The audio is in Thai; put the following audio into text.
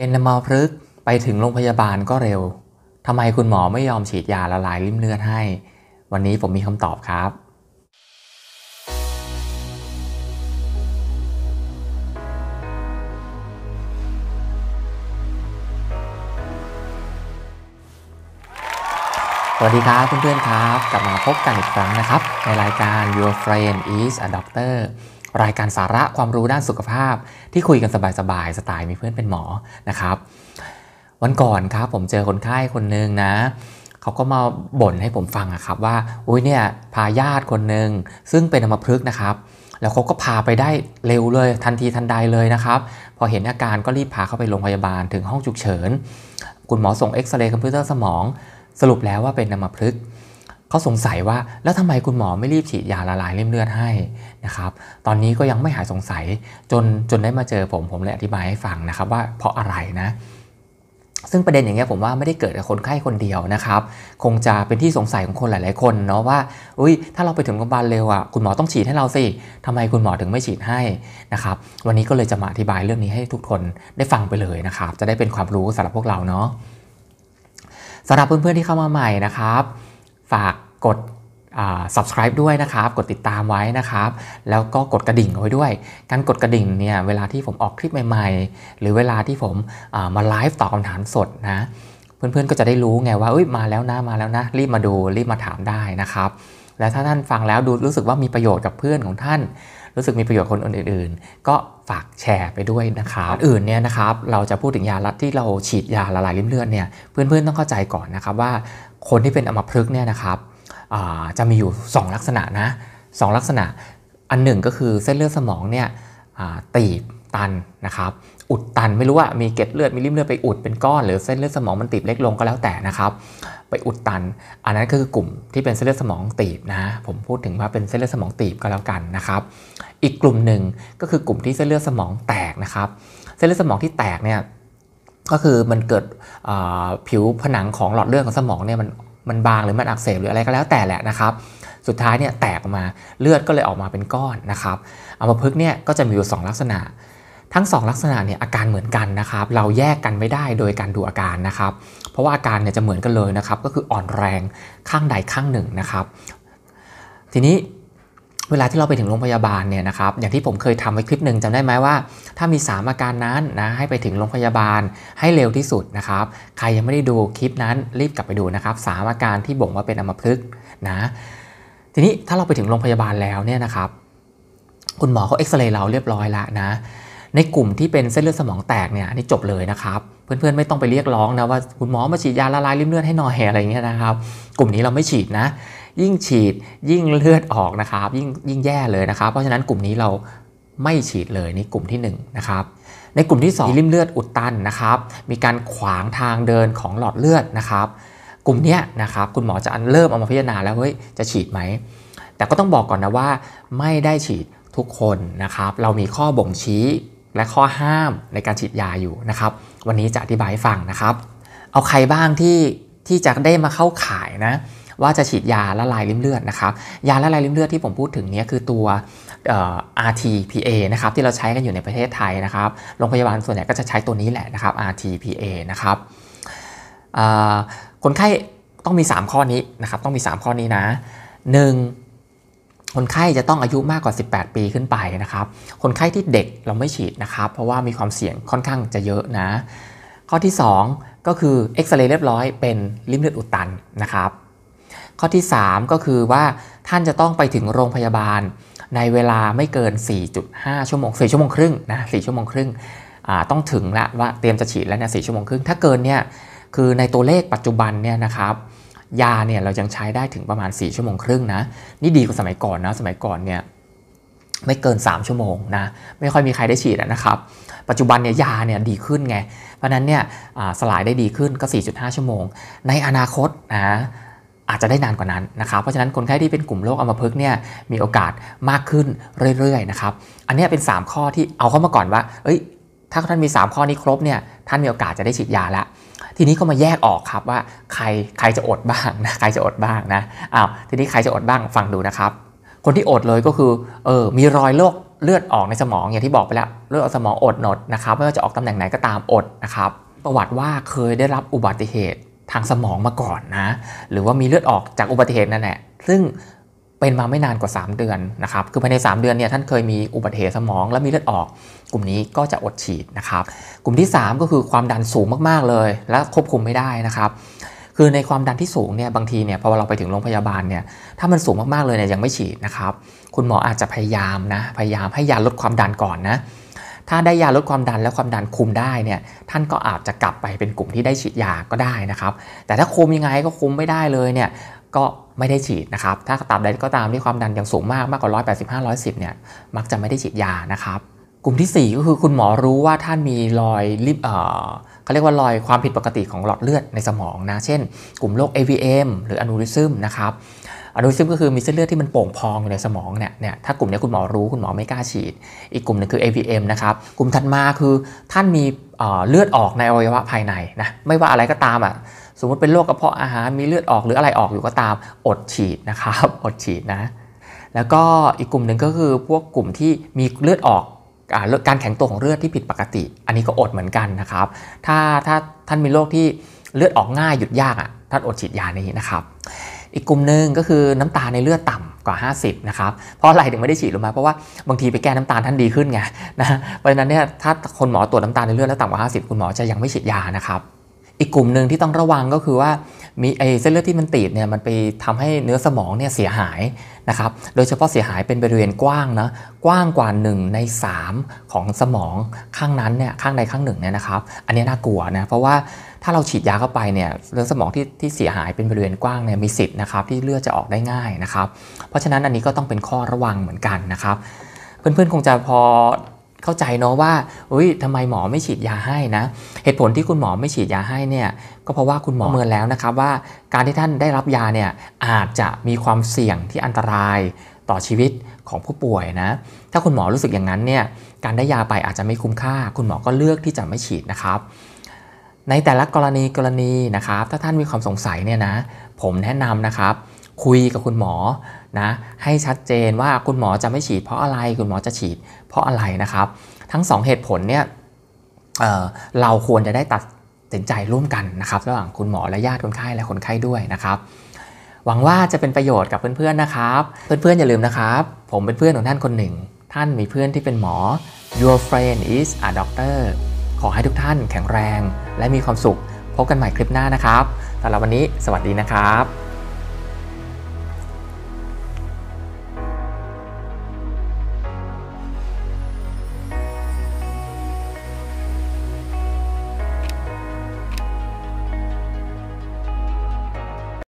เป็นมัลพึกไปถึงโรงพยาบาลก็เร็ว ทำไมคุณหมอไม่ยอมฉีดยาละลายริ่มเลือดให้ วันนี้ผมมีคำตอบครับ สวัสดีครับเพื่อนๆครับ กลับมาพบกันอีกครั้งนะครับ ในรายการ Your Friend is a Doctor รายการสาระความรู้ด้านสุขภาพ ที่คุยกันสบายๆสไตล์มีเพื่อนเป็นหมอนะครับ วันก่อนครับผมเจอคนไข้คนหนึ่งนะเขาก็มาบ่นให้ผมฟังอะครับว่าอุ้ยเนี่ยพาญาติคนหนึ่งซึ่งเป็นอัมพฤกษ์นะครับ แล้วเขาก็พาไปได้เร็วเลย ทันทีทันใดเลยนะครับ พอเห็นอาการก็รีบพาเข้าไปโรงพยาบาลถึงห้องฉุกเฉินคุณหมอส่งเอ็กซเรย์คอมพิวเตอร์สมอง สรุปแล้วว่าเป็นอัมพฤกษ์เขาสงสัยว่าแล้วทำไมคุณหมอไม่รีบฉีดยาละลายเล่มเลือดให้นะครับ ตอนนี้ก็ยังไม่หายสงสัยจนจนได้มาเจอผมผมเลยอธิบายให้ฟังนะครับ ว่าเพราะอะไรนะ ซึ่งประเด็นอย่างเงี้ยผมว่าไม่ได้เกิดกับคนไข้คนเดียวนะครับ คงจะเป็นที่สงสัยของคนหลาย ๆคน เนาะว่า อุ้ยถ้าเราไปถึงโรงพยาบาลเร็วอ่ะคุณหมอต้องฉีดให้เราสิ ทำไมคุณหมอถึงไม่ฉีดให้นะครับ วันนี้ก็เลยจะมาอธิบายเรื่องนี้ให้ทุกคนได้ฟังไปเลยนะครับ จะได้เป็นความรู้สำหรับพวกเราเนาะสำหรับเพื่อนๆที่เข้ามาใหม่นะครับฝากกด subscribe ด้วยนะครับ กดติดตามไว้นะครับ แล้วก็กดกระดิ่งไว้ด้วย การกดกระดิ่งเนี่ย เวลาที่ผมออกคลิปใหม่ๆ หรือเวลาที่ผมมาไลฟ์ตอบคำถามสดนะ เพื่อนๆก็จะได้รู้ไงว่าเอ้ยมาแล้วนะ มาแล้วนะ รีบมาดู รีบมาถามได้นะครับ และถ้าท่านฟังแล้วดูรู้สึกว่ามีประโยชน์กับเพื่อนของท่านรู้สึกมีประโยชน์คนอื่นๆ ก็ฝากแชร์ไปด้วยนะครับอื่นเนี่ยนะครับเราจะพูดถึงยาลัดที่เราฉีดยาละลายริ่มเลือดเนี่ย เพื่อน ๆ ต้องเข้าใจก่อนนะครับ ว่าคนที่เป็นอัมพฤกษ์เนี่ยนะครับ จะมีอยู่ 2 ลักษณะนะสลักษณะอันหนึ่งก็คือเส้นเลือดสมองเนี่ยตีบตันนะครับอุดตันไม่รู้ว่ามีเกล็ดเลือดมีริมเลือดไปอุดเป็นก้อน หรือเส้นเลือดสมองมันตีบเล็กลงก็แล้วแต่นะครับ ไปอุดตันอันนั้นก็คือกลุ่มที่เป็นเส้นเลือดสมองตีบนะผมพูดถึงว่าเป็นเส้นเลือดสมองตีบก็แล้วกันนะครับ อีกกลุ่มหนึ่งก็คือกลุ่มที่เส้นเลือดสมองแตกนะครับ เส้นเลือดสมองที่แตกเนี่ยก็คือมันเกิดผิวผนังของหลอดเลือดของสมองเนี่ยมันมันบางหรือมันอักเสบหรืออะไรก็แล้วแต่แหละนะครับสุดท้ายเนี่ยแตกออกมาเลือดก็เลยออกมาเป็นก้อนนะครับอัมพฤกษ์เนี่ยก็จะมีอยู่ 2 ลักษณะทั้ง 2 ลักษณะเนี่ยอาการเหมือนกันนะครับ เราแยกกันไม่ได้โดยการดูอาการนะครับ เพราะว่าอาการเนี่ยจะเหมือนกันเลยนะครับ ก็คืออ่อนแรงข้างใดข้างหนึ่งนะครับ ทีนี้เวลาที่เราไปถึงโรงพยาบาลเนี่ยนะครับ อย่างที่ผมเคยทำไว้คลิปหนึ่งจำได้ไหมว่าถ้ามี3อาการนั้นนะให้ไปถึงโรงพยาบาลให้เร็วที่สุดนะครับ ใครยังไม่ได้ดูคลิปนั้นรีบกลับไปดูนะครับสาอาการที่บ่งว่าเป็นอัมพฤกษ์นะ ทีนี้ถ้าเราไปถึงโรงพยาบาลแล้วเนี่ยนะครับ คุณหมอเขาเอ็กซเรย์เราเรียบร้อยแล้วนะในกลุ่มที่เป็นเส้นเลือดสมองแตกเนี่ยนี่จบเลยนะครับ เพื่อนๆไม่ต้องไปเรียกร้องนะว่าคุณหมอมาฉีดยาละลายริมเลือดให้หน่อยอะไรเงี้ยนะครับ กลุ่มนี้เราไม่ฉีดนะยิ่งฉีดยิ่งเลือดออกนะครับยิ่งยิ่งแย่เลยนะครับ เพราะฉะนั้นกลุ่มนี้เราไม่ฉีดเลย นี่กลุ่มที่1นนะครับในกลุ่มที่2มีริมเลือดอุดตันนะครับ มีการขวางทางเดินของหลอดเลือดนะครับ กลุ่มนี้นะครับคุณหมอจะเริ่มเอามาพิจารณาแล้วเฮ้ยจะฉีดไหมแต่ก็ต้องบอกก่อนนะว่า ไม่ได้ฉีดทุกคนนะครับ เรามีข้อบ่งชี้และข้อห้ามในการฉีดยาอยู่นะครับ วันนี้จะอธิบายให้ฟังนะครับ เอาใครบ้างที่ที่จะได้มาเข้าขายนะว่าจะฉีดยาละลายริ่มเลือดนะครับยาละลายริ่มเลือดที่ผมพูดถึงนี้คือตัว RTPA นะครับที่เราใช้กันอยู่ในประเทศไทยนะครับโรงพยาบาลส่วนใหญ่ก็จะใช้ตัวนี้แหละนะครับ RTPA นะครับคนไข้ต้องมี 3 ข้อนี้นะครับต้องมี 3 ข้อนี้นะ 1คนไข้จะต้องอายุมากกว่า 18 ปีขึ้นไปนะครับ คนไข้ที่เด็กเราไม่ฉีดนะครับ เพราะว่ามีความเสี่ยงค่อนข้างจะเยอะนะ ข้อที่ 2 ก็คือเอ็กซเรย์เรียบร้อยเป็นริ่มเลือดอุดตันนะครับ ข้อที่ 3 ก็คือว่าท่านจะต้องไปถึงโรงพยาบาล ในเวลาไม่เกิน 4.5 ชั่วโมง 4 ชั่วโมงครึ่งนะ 4 ชั่วโมงครึ่งต้องถึงละว่าเตรียมจะฉีดแล้วเนี่ย4ชั่วโมงครึ่ง ถ้าเกินเนี่ยคือในตัวเลขปัจจุบันเนี่ยนะครับยาเนี่ยเรายังใช้ได้ถึงประมาณ 4 ชั่วโมงครึ่งนะนี่ดีกว่าสมัยก่อนนะสมัยก่อนเนี่ยไม่เกิน 3 ชั่วโมงนะไม่ค่อยมีใครได้ฉีดนะครับ ปัจจุบันเนี่ยยาเนี่ยดีขึ้นไงเพราะนั้นเนี่ยสลายได้ดีขึ้นก็ 4.5 ชั่วโมง ในอนาคตนะอาจจะได้นานกว่านั้นนะครับเพราะฉะนั้นคนไข้ที่เป็นกลุ่มโรคอัมพฤกษ์เนี่ยมีโอกาสมากขึ้นเรื่อยๆนะครับอันนี้เป็น 3 ข้อที่เอาเข้ามาก่อนว่าเอ้ยถ้าท่านมี 3 ข้อนี้ครบเนี่ยท่านมีโอกาสจะได้ฉีดยาละทีนี้ก็มาแยกออกครับว่าใครใครจะอดบ้างนะใครจะอดบ้างนะอ้าวทีนี้ใครจะอดบ้างฟังดูนะครับ คนที่อดเลยก็คือเออมีรอยโรคเลือดออกในสมองอย่างที่บอกไปแล้วเลือดออกสมองอดหนดนะครับไม่ว่าจะออกตำแหน่งไหนก็ตามอดนะครับประวัติว่าเคยได้รับอุบัติเหตุทางสมองมาก่อนนะหรือว่ามีเลือดออกจากอุบัติเหตุนั่นแหละซึ่งเป็นมาไม่นานกว่า 3 เดือนนะครับ คือภายใน 3 เดือนเนี่ยท่านเคยมีอุบัติเหตุสมอง และมีเลือดออกกลุ่มนี้ก็จะอดฉีดนะครับ กลุ่มที่ 3 ก็คือความดันสูงมากๆเลย และควบคุมไม่ได้นะครับ คือในความดันที่สูงเนี่ยบางทีเนี่ยพอเราไปถึงโรงพยาบาลเนี่ย ถ้ามันสูงมากๆเลยเนี่ยยังไม่ฉีดนะครับ คุณหมออาจจะพยายามนะพยายามให้ยาลดความดันก่อนนะ ถ้าได้ยาลดความดันและความดันคุมได้เนี่ย ท่านก็อาจจะกลับไปเป็นกลุ่มที่ได้ฉีดยาก็ได้นะครับ แต่ถ้าคุมยังไงก็คุมไม่ได้เลยเนี่ยก็ไม่ได้ฉีดนะครับ ถ้าตามใดก็ตาม ที่ความดันยังสูงมาก มากกว่า 185 110 เนี่ย มักจะไม่ได้ฉีดยา นะครับ กลุ่มที่ 4 ก็คือคุณหมอรู้ว่าท่านมีรอยริบเอ่อเขาเรียกว่ารอยความผิดปกติของหลอดเลือดในสมองนะ เช่น กลุ่มโรค AVM หรืออนูริซึมนะครับ อนูริซึมก็คือมีเส้นเลือดที่มันโป่งพองอยู่ในสมองเนี่ย เนี่ย ถ้ากลุ่มนี้คุณหมอรู้ คุณหมอไม่กล้าฉีด อีกกลุ่มนึงคือ AVM นะครับ กลุ่มถัดมาคือท่านมีเลือดออกในอวัยวะภายในนะ ไม่ว่าอะไรก็ตามอ่ะสมมติเป็นโรคกระเพาะอาหารมีเลือดออกหรืออะไรออกอยู่ก็ตามอดฉีดนะครับอดฉีดนะแล้วก็อีกกลุ่มหนึ่งก็คือพวกกลุ่มที่มีเลือดออกการแข็งตัวของเลือดที่ผิดปกติ อันนี้ก็อดเหมือนกันนะครับถ้าถ้าท่านมีโรคที่เลือดออกง่ายหยุดยากอ่ะท่านอดฉีดยานี้นะครับอีกกลุ่มหนึ่งก็คือน้ำตาในเลือดต่ำกว่า 50นะครับเพราะอะไรถึงไม่ได้ฉีดลงมา เพราะว่าบางทีไปแก้น้ำตาลท่านดีขึ้นไงนะเพราะฉะนั้นเนี่ยถ้าคนหมอตรวจน้ำตาลในเลือดแล้วต่ำกว่า50 คุณหมอจะยังไม่ฉีดยานะครับอีกกลุ่มหนึ่งที่ต้องระวังก็คือว่ามีไอเส้นเลือดที่มันตีบเนี่ยมันไปทำให้เนื้อสมองเนี่ยเสียหายนะครับ โดยเฉพาะเสียหายเป็นบริเวณกว้างนะกว้างกว่า1ใน 3 ของสมองข้างนั้นเนี่ยข้างใดข้างหนึ่งเนี่ยนะครับ อันนี้น่ากลัวนะเพราะว่าถ้าเราฉีดยาเข้าไป เนี่ยเนื้อสมองที่ที่เสียหายเป็นบริเวณกว้างเนี่ยมีสิทธิ์นะครับที่เลือดจะออกได้ง่ายนะครับ เพราะฉะนั้นอันนี้ก็ต้องเป็นข้อระวังเหมือนกันนะครับเพื่อนๆ คงจะพอเข้าใจเนาะว่าอุ้ยทำไมหมอไม่ฉีดยาให้นะ เหตุผลที่คุณหมอไม่ฉีดยาให้เนี่ย ก็เพราะว่าคุณหมอเมินแล้วนะครับว่า การที่ท่านได้รับยาเนี่ยอาจจะมีความเสี่ยงที่อันตรายต่อชีวิตของผู้ป่วยนะ ถ้าคุณหมอรู้สึกอย่างนั้นเนี่ย การได้ยาไปอาจจะไม่คุ้มค่า คุณหมอก็เลือกที่จะไม่ฉีดนะครับ ในแต่ละกรณี กรณีนะครับ ถ้าท่านมีความสงสัยเนี่ยนะ ผมแนะนำนะครับคุยกับคุณหมอนะให้ชัดเจนว่าคุณหมอจะไม่ฉีด เพราะอะไรคุณหมอจะฉีด เพราะอะไรนะครับ ทั้ง 2เหตุผลเนี่ยเเราควรจะได้ตัดสินใจร่วมกันนะครับระหว่างคุณหมอและญาติคนไข้และคนไข้ด้วยนะครับ หวังว่าจะเป็นประโยชน์กับเพื่อนๆนะครับ เพื่อนๆอย่าลืมนะครับ ผมเป็นเพื่อนของท่านคนหนึ่ง ท่านมีเพื่อนที่เป็นหมอ Your friend is a doctor ขอให้ทุกท่าน แข็งแรง และมีความสุข พบกันใหม่คลิปหน้านะครับสำหรับวันนี้สวัสดีนะครับ